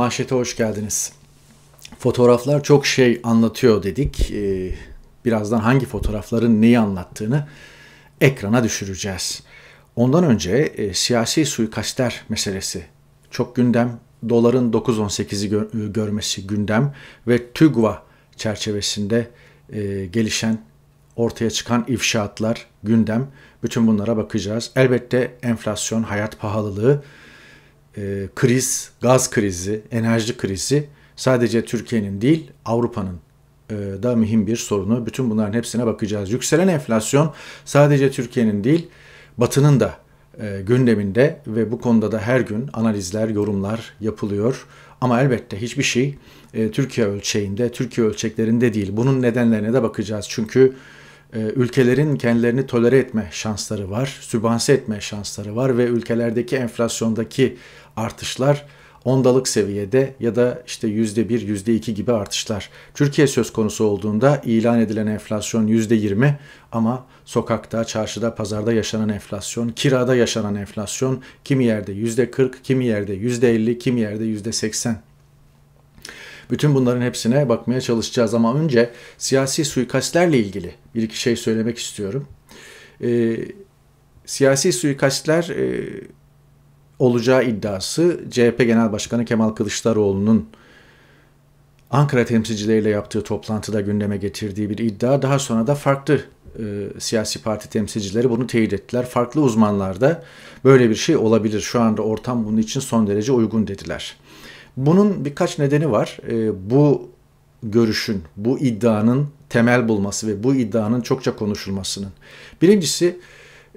Mahşete hoş geldiniz. Fotoğraflar çok şey anlatıyor dedik. Ee, birazdan hangi fotoğrafların neyi anlattığını ekrana düşüreceğiz. Ondan önce e, siyasi suikastler meselesi çok gündem. Doların 9.18'i gör- e, görmesi gündem ve TÜGVA çerçevesinde e, gelişen ortaya çıkan ifşaatlar gündem. Bütün bunlara bakacağız. Elbette enflasyon, hayat pahalılığı e, kriz, gaz krizi, enerji krizi sadece Türkiye'nin değil Avrupa'nın e, da mühim bir sorunu. Bütün bunların hepsine bakacağız. Yükselen enflasyon sadece Türkiye'nin değil Batı'nın da e, gündeminde ve bu konuda da her gün analizler, yorumlar yapılıyor. Ama elbette hiçbir şey e, Türkiye ölçeğinde, Türkiye ölçeklerinde değil. Bunun nedenlerine de bakacağız. Çünkü ee, ülkelerin kendilerini tolere etme şansları var, sübvanse etme şansları var ve ülkelerdeki enflasyondaki artışlar ondalık seviyede ya da işte yüzde bir, yüzde iki gibi artışlar. Türkiye söz konusu olduğunda ilan edilen enflasyon yüzde yirmi ama sokakta, çarşıda, pazarda yaşanan enflasyon, kirada yaşanan enflasyon kimi yerde yüzde kırk, kimi yerde yüzde elli, kimi yerde yüzde seksen bütün bunların hepsine bakmaya çalışacağız ama önce siyasi suikastlerle ilgili bir iki şey söylemek istiyorum. E, siyasi suikastler e, olacağı iddiası CHP Genel Başkanı Kemal Kılıçdaroğlu'nun Ankara temsilcileriyle yaptığı toplantıda gündeme getirdiği bir iddia. Daha sonra da farklı e, siyasi parti temsilcileri bunu teyit ettiler. Farklı uzmanlar da böyle bir şey olabilir. Şu anda ortam bunun için son derece uygun dediler. Bunun birkaç nedeni var. E, bu görüşün, bu iddianın temel bulması ve bu iddianın çokça konuşulmasının. Birincisi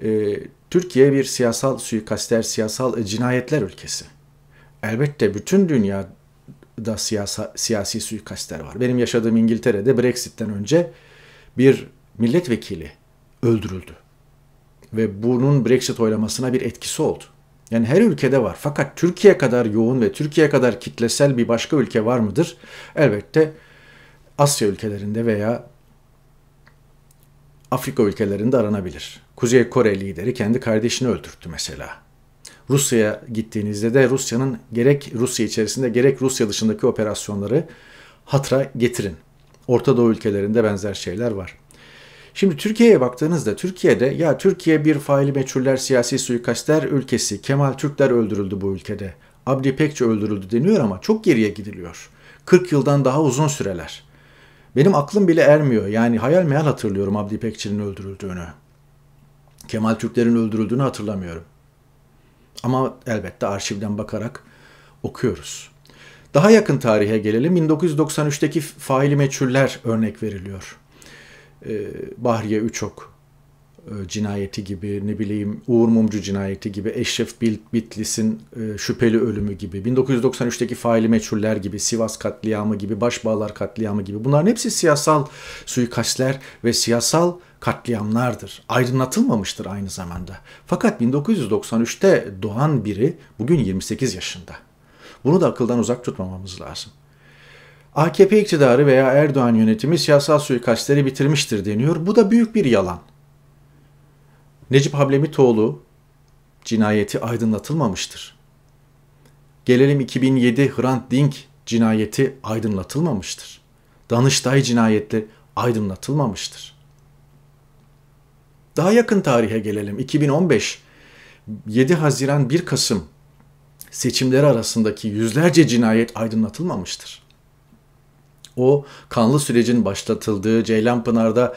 e, Türkiye bir siyasal suikastler, siyasal cinayetler ülkesi. Elbette bütün dünya da siyasa, siyasi suikastler var. Benim yaşadığım İngiltere'de Brexit'ten önce bir milletvekili öldürüldü. Ve bunun Brexit oylamasına bir etkisi oldu. Yani her ülkede var. Fakat Türkiye kadar yoğun ve Türkiye kadar kitlesel bir başka ülke var mıdır? Elbette Asya ülkelerinde veya Afrika ülkelerinde aranabilir. Kuzey Kore lideri kendi kardeşini öldürttü mesela. Rusya'ya gittiğinizde de Rusya'nın gerek Rusya içerisinde gerek Rusya dışındaki operasyonları hatıra getirin. Orta Doğu ülkelerinde benzer şeyler var. Şimdi Türkiye'ye baktığınızda Türkiye'de ya Türkiye bir faili meçhuller siyasi suikastler ülkesi. Kemal Türkler öldürüldü bu ülkede. Abdi Pekçe öldürüldü deniyor ama çok geriye gidiliyor. 40 yıldan daha uzun süreler. Benim aklım bile ermiyor. Yani hayal meyal hatırlıyorum Abdi Pekçe'nin öldürüldüğünü. Kemal Türklerin öldürüldüğünü hatırlamıyorum. Ama elbette arşivden bakarak okuyoruz. Daha yakın tarihe gelelim. 1993'teki faili meçhuller örnek veriliyor. Ee, Bahriye Üçok e, cinayeti gibi ne bileyim Uğur Mumcu cinayeti gibi Eşref Bitlis'in e, şüpheli ölümü gibi 1993'teki faili meçhuller gibi Sivas katliamı gibi Başbağlar katliamı gibi bunların hepsi siyasal suikastler ve siyasal katliamlardır. Aydınlatılmamıştır aynı zamanda. Fakat 1993'te doğan biri bugün 28 yaşında. Bunu da akıldan uzak tutmamamız lazım. AKP iktidarı veya Erdoğan yönetimi siyasal suikastleri bitirmiştir deniyor. Bu da büyük bir yalan. Necip Hablemitoğlu cinayeti aydınlatılmamıştır. Gelelim 2007 Hrant Dink cinayeti aydınlatılmamıştır. Danıştay cinayeti aydınlatılmamıştır. Daha yakın tarihe gelelim. 2015 7 Haziran 1 Kasım seçimleri arasındaki yüzlerce cinayet aydınlatılmamıştır o kanlı sürecin başlatıldığı Ceylanpınar'da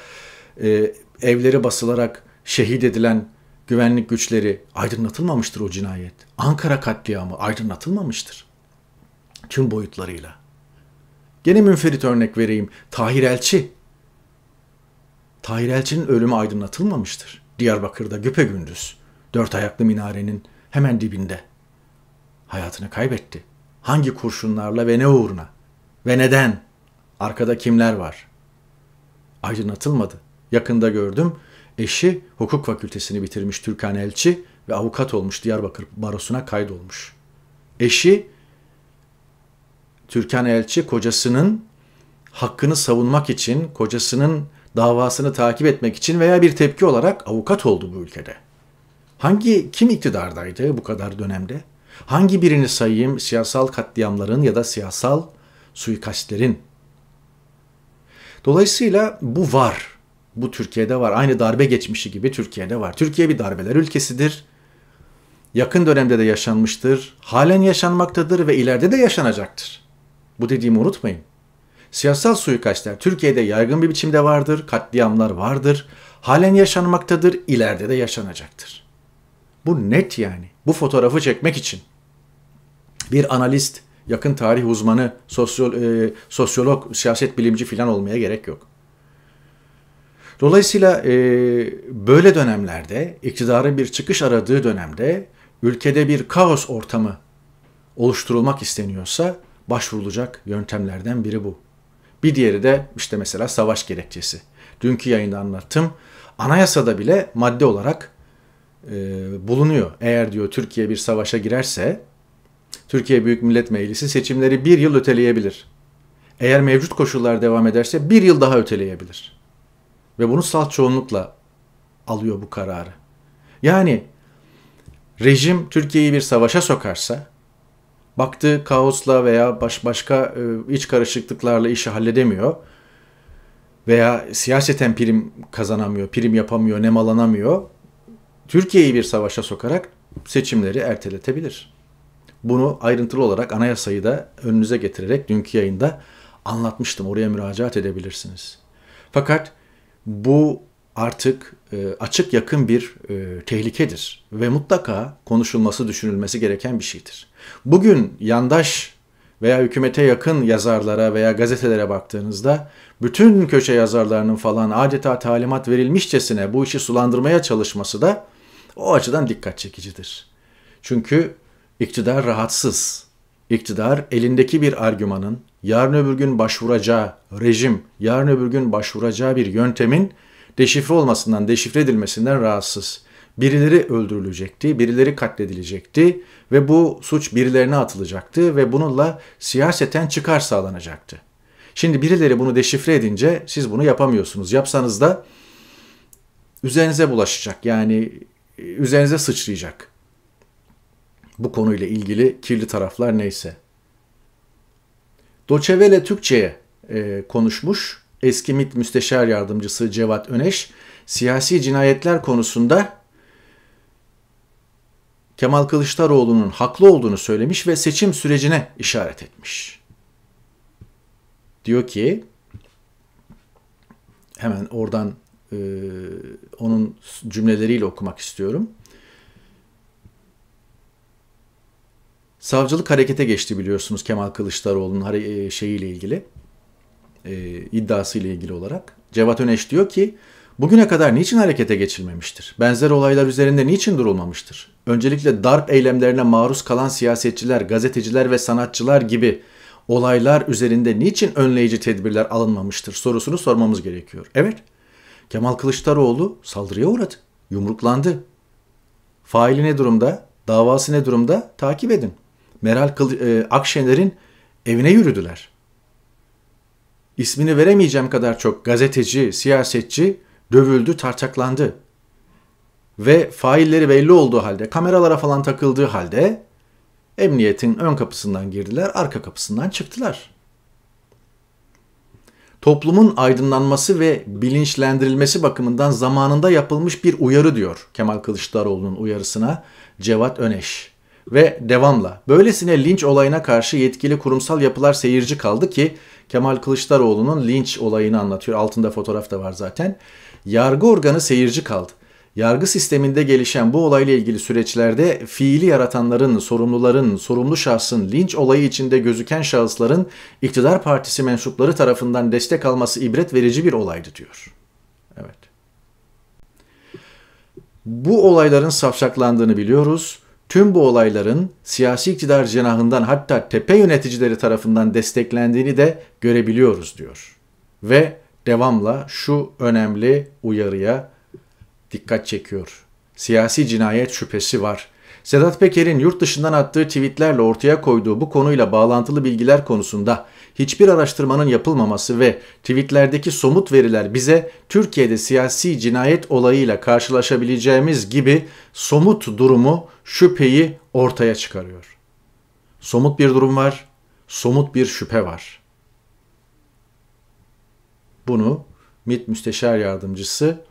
e, evleri basılarak şehit edilen güvenlik güçleri aydınlatılmamıştır o cinayet. Ankara katliamı aydınlatılmamıştır. Tüm boyutlarıyla. Gene münferit örnek vereyim. Tahir Elçi. Tahir Elçi'nin ölümü aydınlatılmamıştır. Diyarbakır'da güp'e gündüz, Dört ayaklı minarenin hemen dibinde. Hayatını kaybetti. Hangi kurşunlarla ve ne uğruna? Ve neden? Arkada kimler var? Aydınlatılmadı. Yakında gördüm. Eşi hukuk fakültesini bitirmiş Türkan Elçi ve avukat olmuş Diyarbakır Barosu'na kaydolmuş. Eşi Türkan Elçi kocasının hakkını savunmak için, kocasının davasını takip etmek için veya bir tepki olarak avukat oldu bu ülkede. Hangi kim iktidardaydı bu kadar dönemde? Hangi birini sayayım siyasal katliamların ya da siyasal suikastlerin Dolayısıyla bu var. Bu Türkiye'de var. Aynı darbe geçmişi gibi Türkiye'de var. Türkiye bir darbeler ülkesidir. Yakın dönemde de yaşanmıştır. Halen yaşanmaktadır ve ileride de yaşanacaktır. Bu dediğimi unutmayın. Siyasal suikastler Türkiye'de yaygın bir biçimde vardır, katliamlar vardır, halen yaşanmaktadır, ileride de yaşanacaktır. Bu net yani. Bu fotoğrafı çekmek için bir analist yakın tarih uzmanı, sosyol, e, sosyolog, siyaset bilimci falan olmaya gerek yok. Dolayısıyla e, böyle dönemlerde, iktidarın bir çıkış aradığı dönemde ülkede bir kaos ortamı oluşturulmak isteniyorsa başvurulacak yöntemlerden biri bu. Bir diğeri de işte mesela savaş gerekçesi. Dünkü yayında anlattım. Anayasada bile madde olarak e, bulunuyor. Eğer diyor Türkiye bir savaşa girerse Türkiye Büyük Millet Meclisi seçimleri bir yıl öteleyebilir. Eğer mevcut koşullar devam ederse bir yıl daha öteleyebilir. Ve bunu salt çoğunlukla alıyor bu kararı. Yani rejim Türkiye'yi bir savaşa sokarsa, baktığı kaosla veya baş, başka e, iç karışıklıklarla işi halledemiyor veya siyaseten prim kazanamıyor, prim yapamıyor, nemalanamıyor. Türkiye'yi bir savaşa sokarak seçimleri erteletebilir. Bunu ayrıntılı olarak anayasayı da önünüze getirerek dünkü yayında anlatmıştım. Oraya müracaat edebilirsiniz. Fakat bu artık e, açık yakın bir e, tehlikedir ve mutlaka konuşulması, düşünülmesi gereken bir şeydir. Bugün yandaş veya hükümete yakın yazarlara veya gazetelere baktığınızda bütün köşe yazarlarının falan adeta talimat verilmişçesine bu işi sulandırmaya çalışması da o açıdan dikkat çekicidir. Çünkü İktidar rahatsız. İktidar elindeki bir argümanın yarın öbür gün başvuracağı rejim, yarın öbür gün başvuracağı bir yöntemin deşifre olmasından, deşifre edilmesinden rahatsız. Birileri öldürülecekti, birileri katledilecekti ve bu suç birilerine atılacaktı ve bununla siyaseten çıkar sağlanacaktı. Şimdi birileri bunu deşifre edince siz bunu yapamıyorsunuz. Yapsanız da üzerinize bulaşacak yani üzerinize sıçrayacak. Bu konuyla ilgili kirli taraflar neyse. Doçevele Türkçe'ye e, konuşmuş eski MİT Müsteşar Yardımcısı Cevat Öneş siyasi cinayetler konusunda Kemal Kılıçdaroğlu'nun haklı olduğunu söylemiş ve seçim sürecine işaret etmiş. Diyor ki hemen oradan e, onun cümleleriyle okumak istiyorum. Savcılık harekete geçti biliyorsunuz Kemal Kılıçdaroğlu'nun e, şeyiyle ilgili, e, iddiasıyla ilgili olarak. Cevat Öneş diyor ki, bugüne kadar niçin harekete geçilmemiştir? Benzer olaylar üzerinde niçin durulmamıştır? Öncelikle darp eylemlerine maruz kalan siyasetçiler, gazeteciler ve sanatçılar gibi olaylar üzerinde niçin önleyici tedbirler alınmamıştır sorusunu sormamız gerekiyor. Evet, Kemal Kılıçdaroğlu saldırıya uğradı, yumruklandı. Faili ne durumda, davası ne durumda takip edin. Meral Kıl e, Akşener'in evine yürüdüler. İsmini veremeyeceğim kadar çok gazeteci, siyasetçi dövüldü, tartaklandı. Ve failleri belli olduğu halde, kameralara falan takıldığı halde emniyetin ön kapısından girdiler, arka kapısından çıktılar. Toplumun aydınlanması ve bilinçlendirilmesi bakımından zamanında yapılmış bir uyarı diyor Kemal Kılıçdaroğlu'nun uyarısına Cevat Öneş ve devamla. Böylesine linç olayına karşı yetkili kurumsal yapılar seyirci kaldı ki Kemal Kılıçdaroğlu'nun linç olayını anlatıyor. Altında fotoğraf da var zaten. Yargı organı seyirci kaldı. Yargı sisteminde gelişen bu olayla ilgili süreçlerde fiili yaratanların, sorumluların, sorumlu şahsın, linç olayı içinde gözüken şahısların iktidar partisi mensupları tarafından destek alması ibret verici bir olaydı diyor. Evet. Bu olayların safsaklandığını biliyoruz. Tüm bu olayların siyasi iktidar cenahından hatta tepe yöneticileri tarafından desteklendiğini de görebiliyoruz diyor. Ve devamla şu önemli uyarıya dikkat çekiyor. Siyasi cinayet şüphesi var. Sedat Peker'in yurt dışından attığı tweetlerle ortaya koyduğu bu konuyla bağlantılı bilgiler konusunda hiçbir araştırmanın yapılmaması ve tweetlerdeki somut veriler bize Türkiye'de siyasi cinayet olayıyla karşılaşabileceğimiz gibi somut durumu, şüpheyi ortaya çıkarıyor. Somut bir durum var, somut bir şüphe var. Bunu MİT Müsteşar Yardımcısı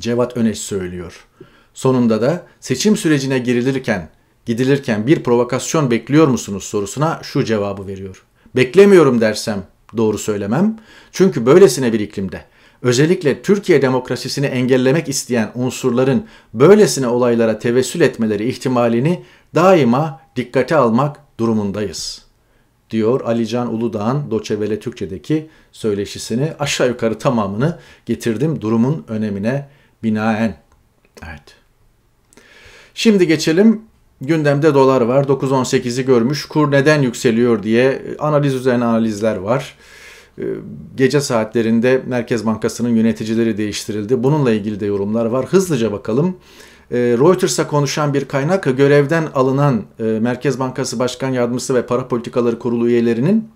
Cevat Öneş söylüyor. Sonunda da seçim sürecine girilirken, gidilirken bir provokasyon bekliyor musunuz sorusuna şu cevabı veriyor. Beklemiyorum dersem doğru söylemem. Çünkü böylesine bir iklimde özellikle Türkiye demokrasisini engellemek isteyen unsurların böylesine olaylara tevessül etmeleri ihtimalini daima dikkate almak durumundayız. Diyor Alican Uludağ'ın Doçevele Türkçe'deki söyleşisini aşağı yukarı tamamını getirdim durumun önemine binaen. Evet. Şimdi geçelim Gündemde dolar var. 9.18'i görmüş. Kur neden yükseliyor diye analiz üzerine analizler var. Ee, gece saatlerinde Merkez Bankası'nın yöneticileri değiştirildi. Bununla ilgili de yorumlar var. Hızlıca bakalım. Ee, Reuters'a konuşan bir kaynak görevden alınan e, Merkez Bankası Başkan Yardımcısı ve Para Politikaları Kurulu üyelerinin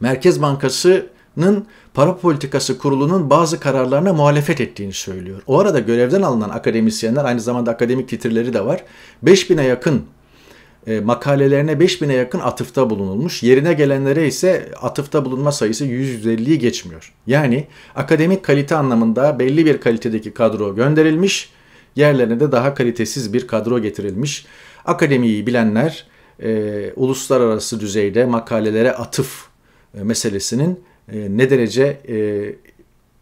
Merkez Bankası Bakanlığı'nın para politikası kurulunun bazı kararlarına muhalefet ettiğini söylüyor. O arada görevden alınan akademisyenler aynı zamanda akademik titirleri de var. 5000'e yakın e, makalelerine 5000'e yakın atıfta bulunulmuş. Yerine gelenlere ise atıfta bulunma sayısı 150'yi geçmiyor. Yani akademik kalite anlamında belli bir kalitedeki kadro gönderilmiş. Yerlerine de daha kalitesiz bir kadro getirilmiş. Akademiyi bilenler e, uluslararası düzeyde makalelere atıf e, meselesinin e, ne derece e,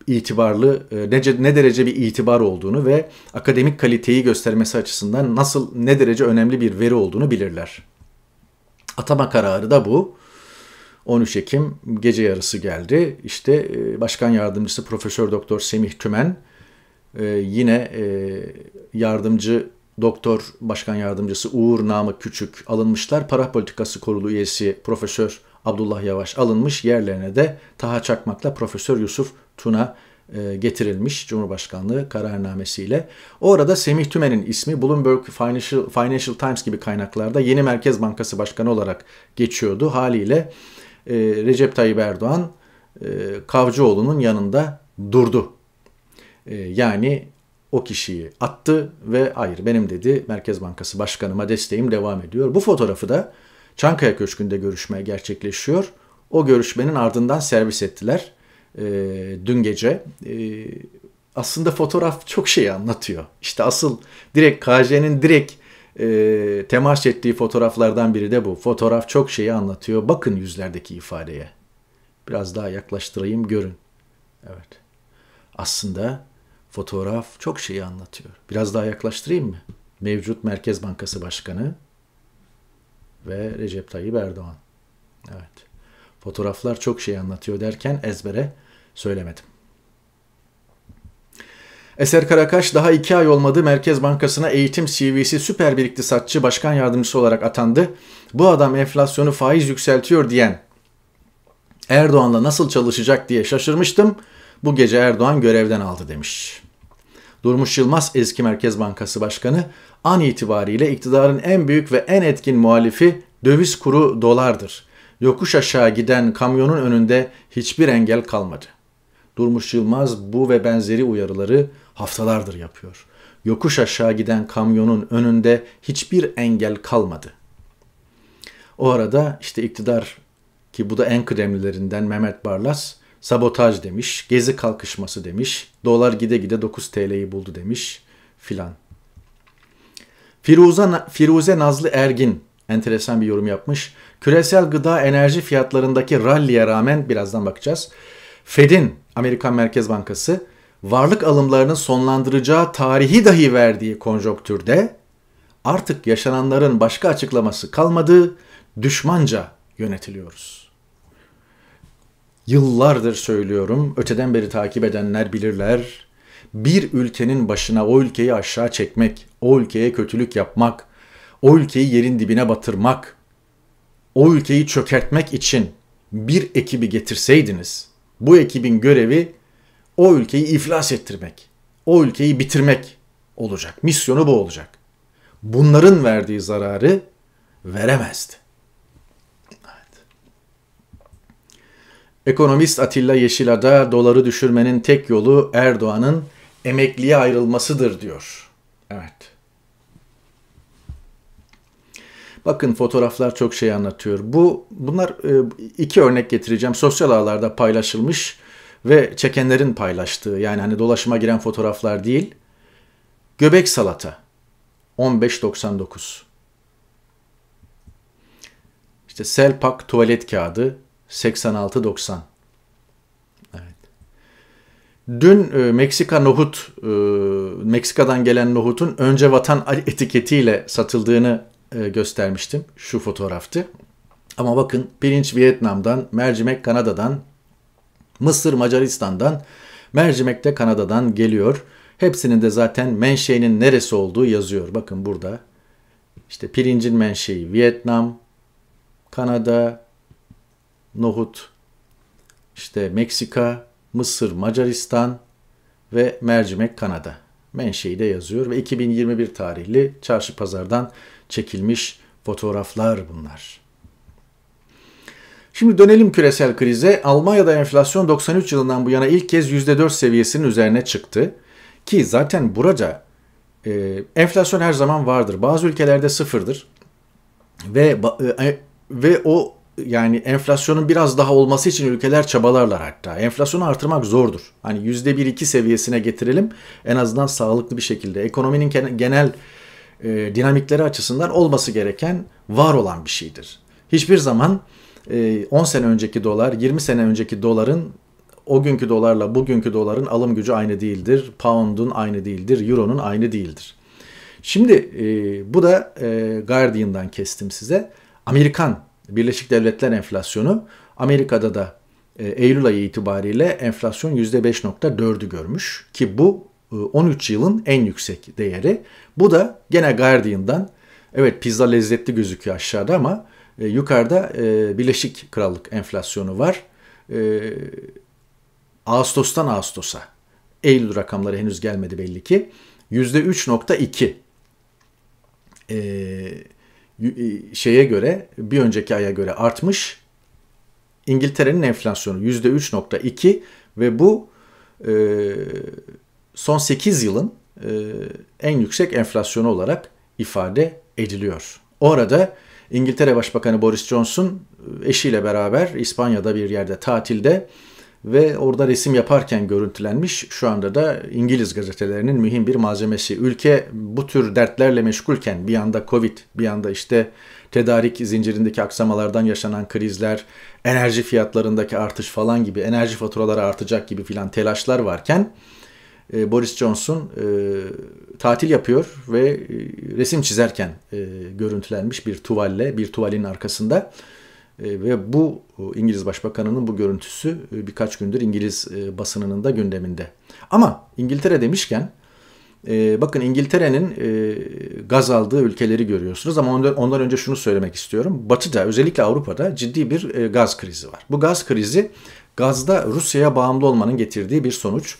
itibarlı, e, ne, ne derece bir itibar olduğunu ve akademik kaliteyi göstermesi açısından nasıl ne derece önemli bir veri olduğunu bilirler. Atama kararı da bu. 13 Ekim gece yarısı geldi. İşte Başkan Yardımcısı Profesör Doktor Semih Tümen yine yardımcı Doktor Başkan Yardımcısı Uğur Namık Küçük alınmışlar. Para Politikası Kurulu üyesi Profesör Abdullah Yavaş alınmış. Yerlerine de Taha Çakmak'la Profesör Yusuf Tuna e, getirilmiş Cumhurbaşkanlığı kararnamesiyle. Orada Semih Tümen'in ismi Bloomberg Financial, Financial Times gibi kaynaklarda yeni Merkez Bankası Başkanı olarak geçiyordu. Haliyle e, Recep Tayyip Erdoğan e, Kavcıoğlu'nun yanında durdu. E, yani o kişiyi attı ve hayır benim dedi Merkez Bankası Başkanıma desteğim devam ediyor. Bu fotoğrafı da Çankaya Köşkü'nde görüşme gerçekleşiyor. O görüşmenin ardından servis ettiler e, dün gece. E, aslında fotoğraf çok şey anlatıyor. İşte asıl direkt KJ'nin direkt e, temas ettiği fotoğraflardan biri de bu. Fotoğraf çok şeyi anlatıyor. Bakın yüzlerdeki ifadeye. Biraz daha yaklaştırayım görün. Evet. Aslında fotoğraf çok şeyi anlatıyor. Biraz daha yaklaştırayım mı? Mevcut Merkez Bankası Başkanı ve Recep Tayyip Erdoğan. Evet. Fotoğraflar çok şey anlatıyor derken ezbere söylemedim. Eser Karakaş daha iki ay olmadı Merkez Bankası'na eğitim CV'si süper bir iktisatçı başkan yardımcısı olarak atandı. Bu adam enflasyonu faiz yükseltiyor diyen Erdoğan'la nasıl çalışacak diye şaşırmıştım. Bu gece Erdoğan görevden aldı demiş. Durmuş Yılmaz eski Merkez Bankası Başkanı an itibariyle iktidarın en büyük ve en etkin muhalifi döviz kuru dolardır. Yokuş aşağı giden kamyonun önünde hiçbir engel kalmadı. Durmuş Yılmaz bu ve benzeri uyarıları haftalardır yapıyor. Yokuş aşağı giden kamyonun önünde hiçbir engel kalmadı. O arada işte iktidar ki bu da en kıdemlilerinden Mehmet Barlas sabotaj demiş, gezi kalkışması demiş, dolar gide gide 9 TL'yi buldu demiş filan. Firuze, Firuze Nazlı Ergin enteresan bir yorum yapmış. Küresel gıda enerji fiyatlarındaki ralliye rağmen birazdan bakacağız. Fed'in Amerikan Merkez Bankası varlık alımlarının sonlandıracağı tarihi dahi verdiği konjonktürde artık yaşananların başka açıklaması kalmadı, düşmanca yönetiliyoruz. Yıllardır söylüyorum, öteden beri takip edenler bilirler. Bir ülkenin başına o ülkeyi aşağı çekmek, o ülkeye kötülük yapmak, o ülkeyi yerin dibine batırmak, o ülkeyi çökertmek için bir ekibi getirseydiniz, bu ekibin görevi o ülkeyi iflas ettirmek, o ülkeyi bitirmek olacak. Misyonu bu olacak. Bunların verdiği zararı veremezdi. Ekonomist Atilla Yeşilada doları düşürmenin tek yolu Erdoğan'ın emekliye ayrılmasıdır diyor. Evet. Bakın fotoğraflar çok şey anlatıyor. Bu bunlar e, iki örnek getireceğim. Sosyal ağlarda paylaşılmış ve çekenlerin paylaştığı yani hani dolaşıma giren fotoğraflar değil. Göbek salata 15.99. İşte Selpak tuvalet kağıdı 86.90. Evet. Dün e, Meksika nohut, e, Meksika'dan gelen nohutun önce vatan etiketiyle satıldığını e, göstermiştim. Şu fotoğraftı. Ama bakın pirinç Vietnam'dan, mercimek Kanada'dan, mısır Macaristan'dan, mercimek de Kanada'dan geliyor. Hepsinin de zaten menşeinin neresi olduğu yazıyor. Bakın burada işte pirincin menşei Vietnam, Kanada, nohut, işte Meksika, Mısır, Macaristan ve mercimek Kanada. Menşeyi de yazıyor ve 2021 tarihli çarşı pazardan çekilmiş fotoğraflar bunlar. Şimdi dönelim küresel krize. Almanya'da enflasyon 93 yılından bu yana ilk kez %4 seviyesinin üzerine çıktı. Ki zaten buraca e, enflasyon her zaman vardır. Bazı ülkelerde sıfırdır. Ve e, e, ve o yani enflasyonun biraz daha olması için ülkeler çabalarlar hatta. Enflasyonu artırmak zordur. Hani %1-2 seviyesine getirelim. En azından sağlıklı bir şekilde. Ekonominin genel e, dinamikleri açısından olması gereken var olan bir şeydir. Hiçbir zaman e, 10 sene önceki dolar, 20 sene önceki doların o günkü dolarla bugünkü doların alım gücü aynı değildir. Pound'un aynı değildir, Euro'nun aynı değildir. Şimdi e, bu da e, Guardian'dan kestim size. Amerikan Birleşik Devletler enflasyonu Amerika'da da e, Eylül ayı itibariyle enflasyon %5.4'ü görmüş ki bu 13 e, yılın en yüksek değeri. Bu da gene Guardian'dan evet pizza lezzetli gözüküyor aşağıda ama e, yukarıda e, Birleşik Krallık enflasyonu var. E, Ağustos'tan Ağustos'a Eylül rakamları henüz gelmedi belli ki. %3.2 e, e, şeye göre bir önceki aya göre artmış. İngiltere'nin enflasyonu %3.2 ve bu e, son 8 yılın e, en yüksek enflasyonu olarak ifade ediliyor. Orada İngiltere Başbakanı Boris Johnson e, eşiyle beraber İspanya'da bir yerde tatilde ve orada resim yaparken görüntülenmiş. Şu anda da İngiliz gazetelerinin mühim bir malzemesi. Ülke bu tür dertlerle meşgulken bir yanda Covid, bir yanda işte tedarik zincirindeki aksamalardan yaşanan krizler, enerji fiyatlarındaki artış falan gibi, enerji faturaları artacak gibi filan telaşlar varken e, Boris Johnson e, tatil yapıyor ve e, resim çizerken e, görüntülenmiş bir tuvalle, bir tuvalin arkasında. E, ve bu e, İngiliz Başbakanı'nın bu görüntüsü e, birkaç gündür İngiliz e, basınının da gündeminde. Ama İngiltere demişken e, bakın İngiltere'nin e, gaz aldığı ülkeleri görüyorsunuz ama ondan, ondan önce şunu söylemek istiyorum. Batı'da özellikle Avrupa'da ciddi bir e, gaz krizi var. Bu gaz krizi gazda Rusya'ya bağımlı olmanın getirdiği bir sonuç.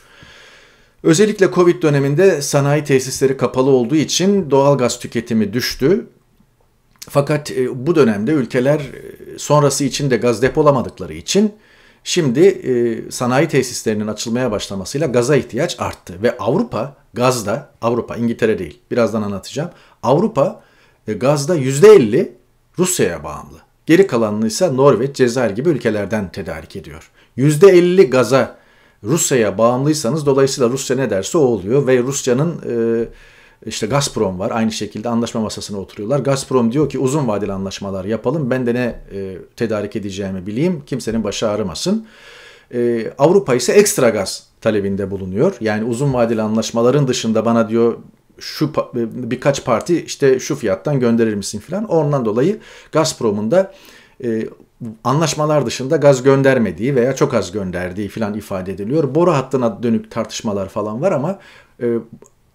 Özellikle Covid döneminde sanayi tesisleri kapalı olduğu için doğal gaz tüketimi düştü. Fakat e, bu dönemde ülkeler e, sonrası için de gaz depolamadıkları için şimdi e, sanayi tesislerinin açılmaya başlamasıyla gaza ihtiyaç arttı. Ve Avrupa gazda, Avrupa İngiltere değil birazdan anlatacağım. Avrupa gazda %50 Rusya'ya bağımlı. Geri kalanını ise Norveç, Cezayir gibi ülkelerden tedarik ediyor. %50 gaza Rusya'ya bağımlıysanız dolayısıyla Rusya ne derse o oluyor ve Rusya'nın e, işte Gazprom var aynı şekilde anlaşma masasına oturuyorlar. Gazprom diyor ki uzun vadeli anlaşmalar yapalım ben de ne e, tedarik edeceğimi bileyim kimsenin başı ağrımasın. E, Avrupa ise ekstra gaz talebinde bulunuyor. Yani uzun vadeli anlaşmaların dışında bana diyor şu e, birkaç parti işte şu fiyattan gönderir misin filan. Ondan dolayı Gazprom'un da e, anlaşmalar dışında gaz göndermediği veya çok az gönderdiği filan ifade ediliyor. Boru hattına dönük tartışmalar falan var ama e,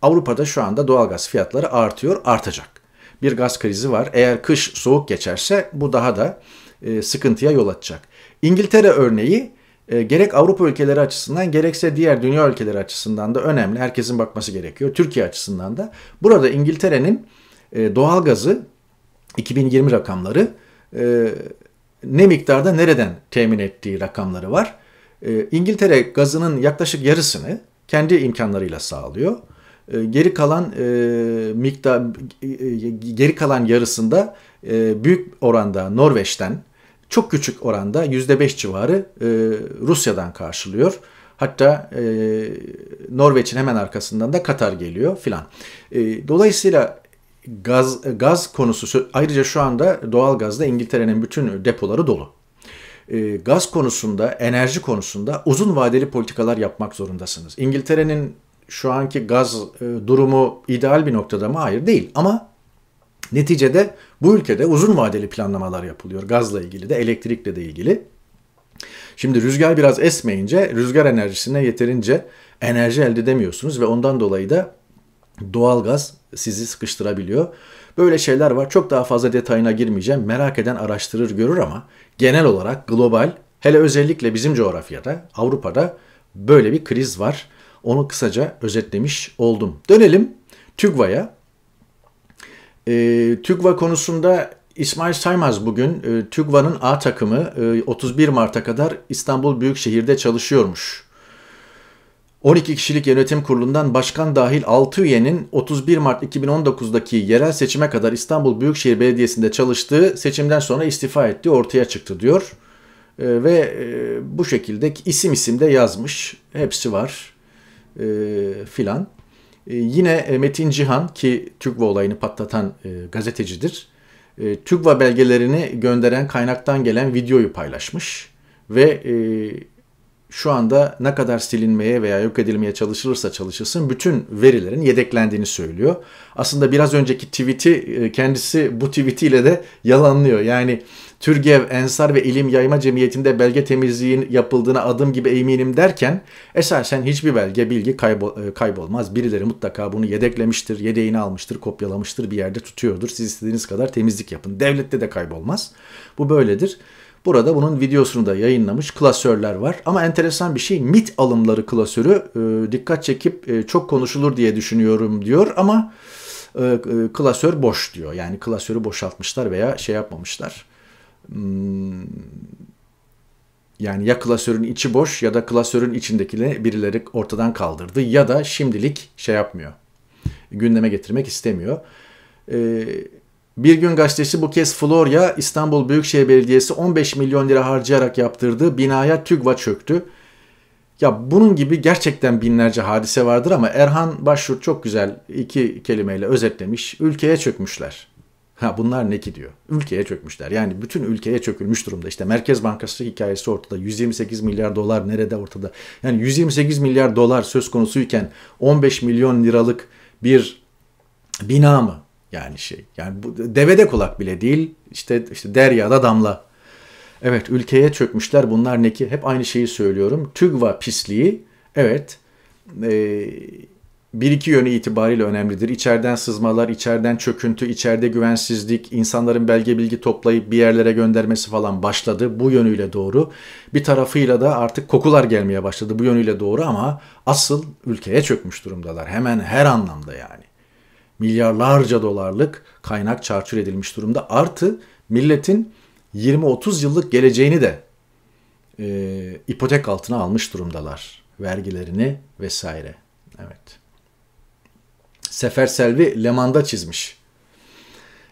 Avrupa'da şu anda doğal gaz fiyatları artıyor, artacak. Bir gaz krizi var. Eğer kış soğuk geçerse bu daha da e, sıkıntıya yol açacak. İngiltere örneği e, gerek Avrupa ülkeleri açısından gerekse diğer dünya ülkeleri açısından da önemli. Herkesin bakması gerekiyor. Türkiye açısından da. Burada İngiltere'nin e, doğal gazı 2020 rakamları e, ne miktarda nereden temin ettiği rakamları var. E, İngiltere gazının yaklaşık yarısını kendi imkanlarıyla sağlıyor. E, geri kalan e, miktar e, geri kalan yarısında e, büyük oranda Norveç'ten çok küçük oranda %5 civarı e, Rusya'dan karşılıyor. Hatta e, Norveç'in hemen arkasından da Katar geliyor filan. E, dolayısıyla gaz gaz konusu ayrıca şu anda doğal gazda İngiltere'nin bütün depoları dolu. E, gaz konusunda, enerji konusunda uzun vadeli politikalar yapmak zorundasınız. İngiltere'nin şu anki gaz e, durumu ideal bir noktada mı? Hayır değil ama neticede bu ülkede uzun vadeli planlamalar yapılıyor. Gazla ilgili de, elektrikle de ilgili. Şimdi rüzgar biraz esmeyince rüzgar enerjisine yeterince enerji elde edemiyorsunuz ve ondan dolayı da doğalgaz sizi sıkıştırabiliyor. Böyle şeyler var. Çok daha fazla detayına girmeyeceğim. Merak eden araştırır görür ama genel olarak global hele özellikle bizim coğrafyada Avrupa'da böyle bir kriz var. Onu kısaca özetlemiş oldum. Dönelim TÜGVA'ya. E, TÜGVA konusunda İsmail Saymaz bugün e, TÜGVA'nın A takımı e, 31 Mart'a kadar İstanbul Büyükşehir'de çalışıyormuş. 12 kişilik yönetim kurulundan başkan dahil 6 üyenin 31 Mart 2019'daki yerel seçime kadar İstanbul Büyükşehir Belediyesi'nde çalıştığı seçimden sonra istifa ettiği ortaya çıktı diyor. E, ve e, bu şekilde isim isim de yazmış. Hepsi var e, filan. E, yine e, Metin Cihan ki TÜGVA olayını patlatan e, gazetecidir. E, TÜGVA belgelerini gönderen kaynaktan gelen videoyu paylaşmış. Ve e, şu anda ne kadar silinmeye veya yok edilmeye çalışılırsa çalışılsın bütün verilerin yedeklendiğini söylüyor. Aslında biraz önceki tweet'i e, kendisi bu tweetiyle de yalanlıyor. Yani Türgev, Ensar ve İlim Yayma Cemiyeti'nde belge temizliğin yapıldığına adım gibi eminim derken esasen hiçbir belge, bilgi kaybol e, kaybolmaz. Birileri mutlaka bunu yedeklemiştir, yedeğini almıştır, kopyalamıştır, bir yerde tutuyordur. Siz istediğiniz kadar temizlik yapın. Devlette de kaybolmaz. Bu böyledir. Burada bunun videosunu da yayınlamış klasörler var. Ama enteresan bir şey MIT alımları klasörü e, dikkat çekip e, çok konuşulur diye düşünüyorum diyor ama e, e klasör boş diyor. Yani klasörü boşaltmışlar veya şey yapmamışlar. Hmm, yani ya klasörün içi boş ya da klasörün içindekileri birileri ortadan kaldırdı ya da şimdilik şey yapmıyor. Gündeme getirmek istemiyor. Eee bir gün gazetesi bu kez Florya İstanbul Büyükşehir Belediyesi 15 milyon lira harcayarak yaptırdığı binaya TÜGVA çöktü. Ya bunun gibi gerçekten binlerce hadise vardır ama Erhan Başşur çok güzel iki kelimeyle özetlemiş. Ülkeye çökmüşler. Ha bunlar ne ki diyor. Ülkeye çökmüşler. Yani bütün ülkeye çökülmüş durumda. İşte Merkez Bankası hikayesi ortada. 128 milyar dolar nerede ortada. Yani 128 milyar dolar söz konusuyken 15 milyon liralık bir bina mı? Yani şey yani bu devede kulak bile değil işte işte deryada damla. Evet ülkeye çökmüşler bunlar ne ki? Hep aynı şeyi söylüyorum. TÜGVA pisliği evet e, bir iki yönü itibariyle önemlidir. İçeriden sızmalar, içeriden çöküntü, içeride güvensizlik, insanların belge bilgi toplayıp bir yerlere göndermesi falan başladı. Bu yönüyle doğru. Bir tarafıyla da artık kokular gelmeye başladı. Bu yönüyle doğru ama asıl ülkeye çökmüş durumdalar. Hemen her anlamda yani milyarlarca dolarlık kaynak çarçur edilmiş durumda. Artı milletin 20-30 yıllık geleceğini de e, ipotek altına almış durumdalar. Vergilerini vesaire. Evet. Sefer Selvi Leman'da çizmiş.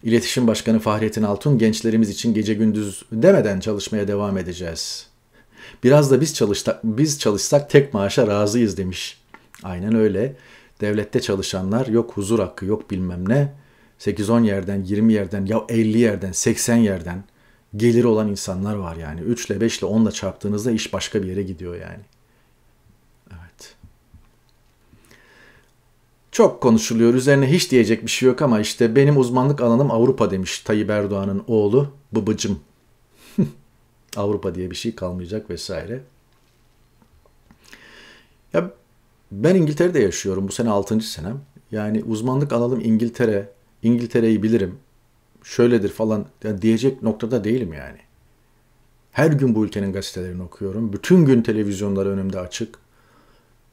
İletişim Başkanı Fahrettin Altun gençlerimiz için gece gündüz demeden çalışmaya devam edeceğiz. Biraz da biz çalışsak, biz çalışsak tek maaşa razıyız demiş. Aynen öyle. Devlette çalışanlar yok huzur hakkı yok bilmem ne. 8-10 yerden 20 yerden ya 50 yerden 80 yerden gelir olan insanlar var yani. 3 ile 5 ile 10 ile çarptığınızda iş başka bir yere gidiyor yani. Evet. Çok konuşuluyor. Üzerine hiç diyecek bir şey yok ama işte benim uzmanlık alanım Avrupa demiş Tayyip Erdoğan'ın oğlu Bıbıcım. Avrupa diye bir şey kalmayacak vesaire. Ya ben İngiltere'de yaşıyorum. Bu sene 6. senem. Yani uzmanlık alalım İngiltere. İngiltere'yi bilirim. Şöyledir falan yani diyecek noktada değilim yani. Her gün bu ülkenin gazetelerini okuyorum. Bütün gün televizyonları önümde açık.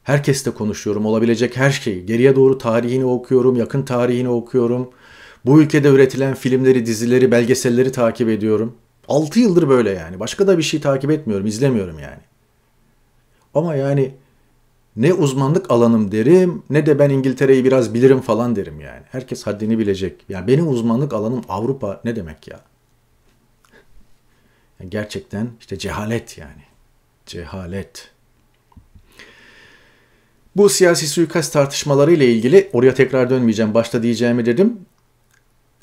Herkesle konuşuyorum. Olabilecek her şeyi. Geriye doğru tarihini okuyorum. Yakın tarihini okuyorum. Bu ülkede üretilen filmleri, dizileri, belgeselleri takip ediyorum. 6 yıldır böyle yani. Başka da bir şey takip etmiyorum, izlemiyorum yani. Ama yani ne uzmanlık alanım derim ne de ben İngiltere'yi biraz bilirim falan derim yani. Herkes haddini bilecek. yani benim uzmanlık alanım Avrupa ne demek ya? Yani gerçekten işte cehalet yani. Cehalet. Bu siyasi suikast tartışmaları ile ilgili oraya tekrar dönmeyeceğim. Başta diyeceğimi dedim.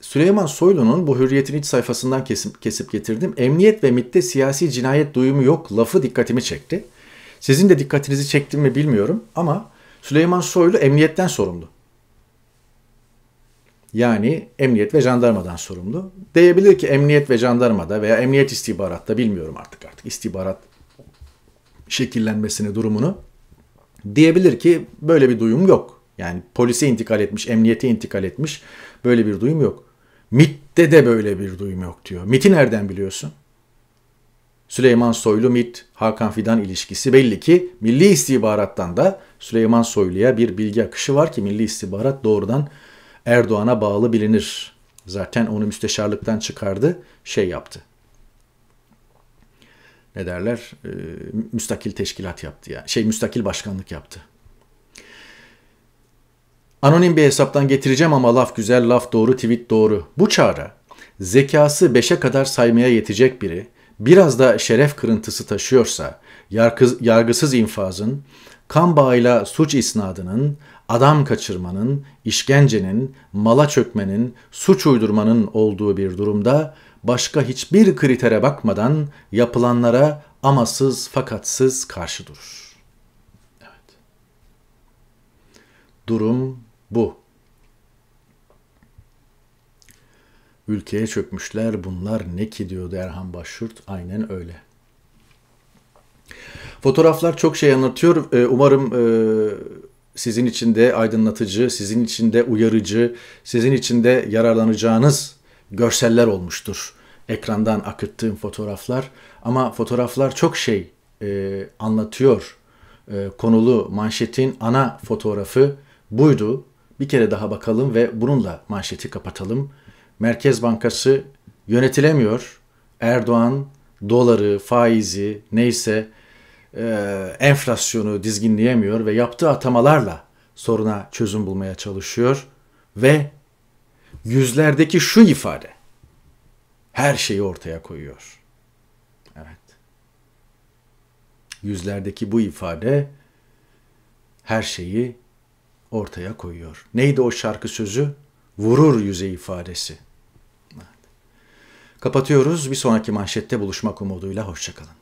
Süleyman Soylu'nun bu hürriyetin iç sayfasından kesip, kesip getirdim. Emniyet ve MIT'te siyasi cinayet duyumu yok lafı dikkatimi çekti. Sizin de dikkatinizi çektim mi bilmiyorum ama Süleyman Soylu emniyetten sorumlu. Yani emniyet ve jandarmadan sorumlu. Diyebilir ki emniyet ve jandarmada veya emniyet istihbaratta bilmiyorum artık artık istihbarat şekillenmesini durumunu diyebilir ki böyle bir duyum yok. Yani polise intikal etmiş, emniyete intikal etmiş böyle bir duyum yok. MIT'te de böyle bir duyum yok diyor. MIT'i nereden biliyorsun? Süleyman Soylu MIT Hakan Fidan ilişkisi belli ki Milli İstihbarat'tan da Süleyman Soylu'ya bir bilgi akışı var ki Milli İstihbarat doğrudan Erdoğan'a bağlı bilinir. Zaten onu müsteşarlıktan çıkardı, şey yaptı. Ne derler? Ee, müstakil teşkilat yaptı ya. Şey müstakil başkanlık yaptı. Anonim bir hesaptan getireceğim ama laf güzel, laf doğru, tweet doğru. Bu çağrı zekası 5'e kadar saymaya yetecek biri biraz da şeref kırıntısı taşıyorsa, yargı, yargısız infazın, kan bağıyla suç isnadının, adam kaçırmanın, işkencenin, mala çökmenin, suç uydurmanın olduğu bir durumda başka hiçbir kritere bakmadan yapılanlara amasız fakatsız karşı durur. Evet. Durum bu. Ülkeye çökmüşler bunlar ne ki diyordu Erhan Başşurt. Aynen öyle. Fotoğraflar çok şey anlatıyor. Ee, umarım e, sizin için de aydınlatıcı, sizin için de uyarıcı, sizin için de yararlanacağınız görseller olmuştur. Ekrandan akıttığım fotoğraflar. Ama fotoğraflar çok şey e, anlatıyor. E, konulu manşetin ana fotoğrafı buydu. Bir kere daha bakalım ve bununla manşeti kapatalım. Merkez Bankası yönetilemiyor. Erdoğan doları, faizi neyse e, enflasyonu dizginleyemiyor ve yaptığı atamalarla soruna çözüm bulmaya çalışıyor ve yüzlerdeki şu ifade her şeyi ortaya koyuyor. Evet. Yüzlerdeki bu ifade her şeyi ortaya koyuyor. Neydi o şarkı sözü? Vurur yüze ifadesi. Kapatıyoruz. Bir sonraki manşette buluşmak umuduyla. Hoşçakalın.